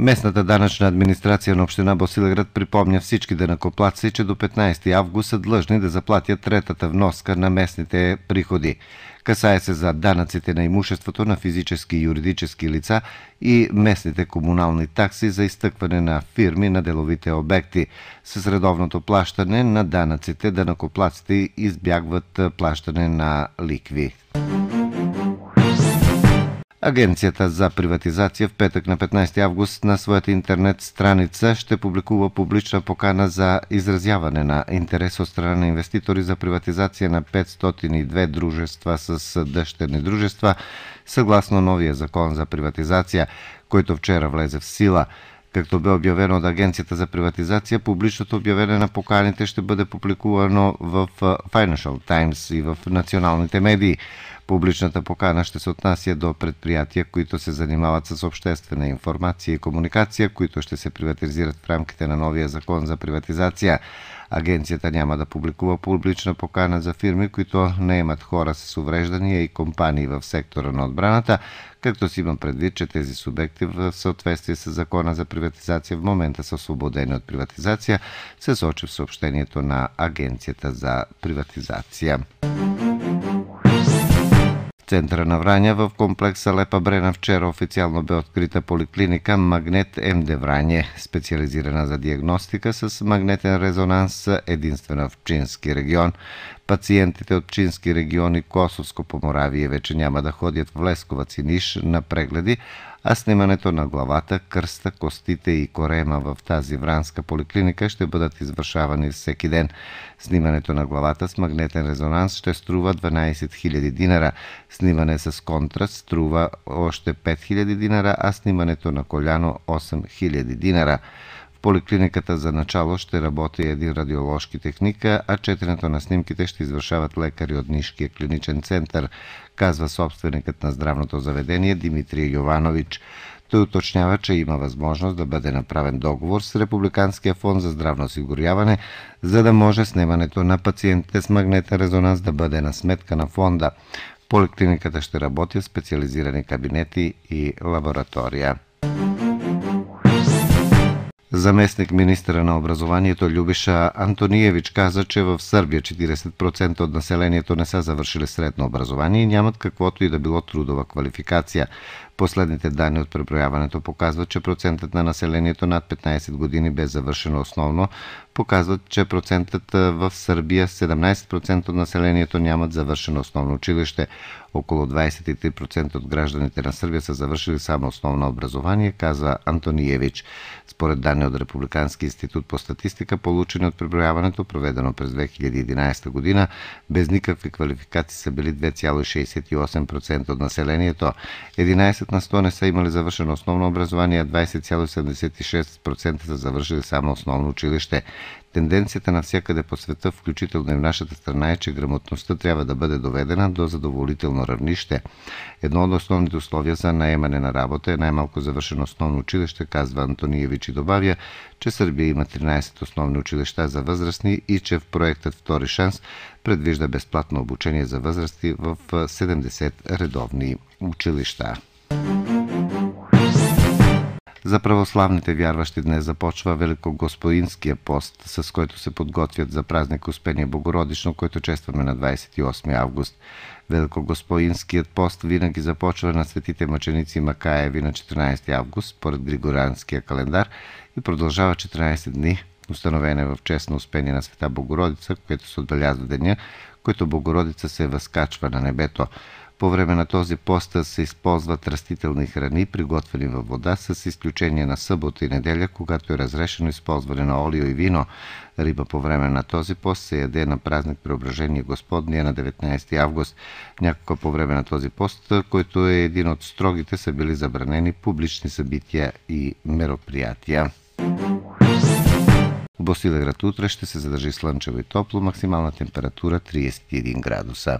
Местната данъчна администрация на община Босилеград припомня всички денакоплаци, че до 15 август са длъжни да заплатят третата вноска на местните приходи. Касае се за данъците на имуществото на физически и юридически лица и местните комунални такси за изтъкване на фирми на деловите обекти. С редовното плащане на данъците денакоплаците избягват плащане на ликви. Агенцията за приватизация в петък на 15 август на своята интернет страница ще публикува публична покана за изразяване на интерес от страна на инвеститори за приватизация на 502 дружества с дъщерни дружества, съгласно новия закон за приватизация, който вчера влезе в сила. Както бе обявено от Агенцията за приватизация, публичното обявяване на поканите ще бъде публикувано в Financial Times и в националните медии. Публичната покана ще се отнася до предприятия, които се занимават с обществена информация и комуникация, които ще се приватизират в рамките на новия закон за приватизация. Агенцията няма да публикува публична покана за фирми, които не имат хора с увреждания и компании в сектора на отбраната, както си имам предвид, че тези субекти в съответствие с закона за приватизация в момента са освободени от приватизация, се сочи в съобщението на Агенцията за приватизация центъра на Враня в комплекса Лепа Брена вчера официално бе открита поликлиника Магнет МД Враня, специализирана за диагностика с магнетен резонанс единствена в Чински регион. Пациентите от Чински регион и Косовско поморавие вече няма да ходят в Лескова Циниш на прегледи, а снимането на главата, кръста, костите и корема в тази вранска поликлиника ще бъдат извършавани всеки ден. Снимането на главата с магнетен резонанс ще струва 12 000 динара. Снимане с контраст струва още 5000 динара, а снимането на коляно 8000 динара. В поликлиниката за начало ще работи един радиоложки техника, а четенето на снимките ще извършават лекари от Нишкия клиничен център, казва собственикът на здравното заведение Димитрий Йованович. Той уточнява, че има възможност да бъде направен договор с Републиканския фонд за здравно осигуряване, за да може снимането на пациентите с магнетен резонанс да бъде на сметка на фонда поликлиниката ще работят специализирани кабинети и лаборатория. Заместник министра на образованието Любиша Антониевич каза, че в Сърбия 40% от населението не са завършили средно образование и нямат каквото и да било трудова квалификация. Последните данни от преброяването показват, че процентът на населението над 15 години без завършено основно показват, че процентът в Сърбия 17% от населението нямат завършено основно училище. Около 23% от гражданите на Сърбия са завършили само основно образование, казва Антониевич. Според данни от Републикански институт по статистика, получени от преброяването, проведено през 2011 година, без никакви квалификации са били 2,68% от населението. 11 на 100 не са имали завършено основно образование, а 20,76% са завършили само основно училище. Тенденцията навсякъде по света, включително и в нашата страна, е, че грамотността трябва да бъде доведена до задоволително равнище. Едно от основните условия за наемане на работа е най-малко завършено основно училище, казва Антониевич и добавя, че Сърбия има 13 основни училища за възрастни и че в проектът Втори шанс предвижда безплатно обучение за възрасти в 70 редовни училища. За православните вярващи днес започва Великогоспоинския пост, с който се подготвят за празник Успение Богородично, който честваме на 28 август. Великогосподинският пост винаги започва на светите мъченици Макаеви на 14 август, според Григорианския календар, и продължава 14 дни, установена в честно успение на Света Богородица, което се отбелязва деня, който Богородица се възкачва на небето. По време на този пост се използват растителни храни, приготвени във вода, с изключение на събота и неделя, когато е разрешено използване на олио и вино. Риба по време на този пост се яде на празник Преображение Господния на 19 август. Някога по време на този пост, който е един от строгите, са били забранени публични събития и мероприятия. В Босилеград утре ще се задържи слънчево и топло, максимална температура 31 градуса.